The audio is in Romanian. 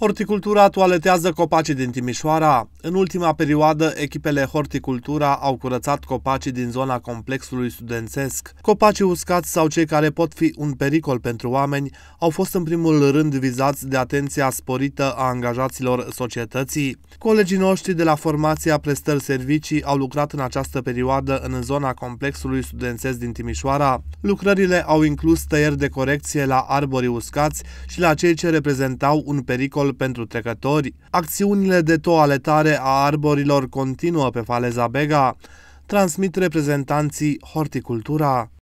Horticultura toaletează copacii din Timișoara. În ultima perioadă, echipele Horticultura au curățat copacii din zona complexului studențesc. Copacii uscați sau cei care pot fi un pericol pentru oameni au fost în primul rând vizați de atenția sporită a angajaților societății. Colegii noștri de la formația Prestări Servicii au lucrat în această perioadă în zona complexului studențesc din Timișoara. Lucrările au inclus tăieri de corecție la arborii uscați și la cei ce reprezentau un pericol pericol pentru trecători. Acțiunile de toaletare a arborilor continuă pe faleza Bega, transmit reprezentanții Horticultura.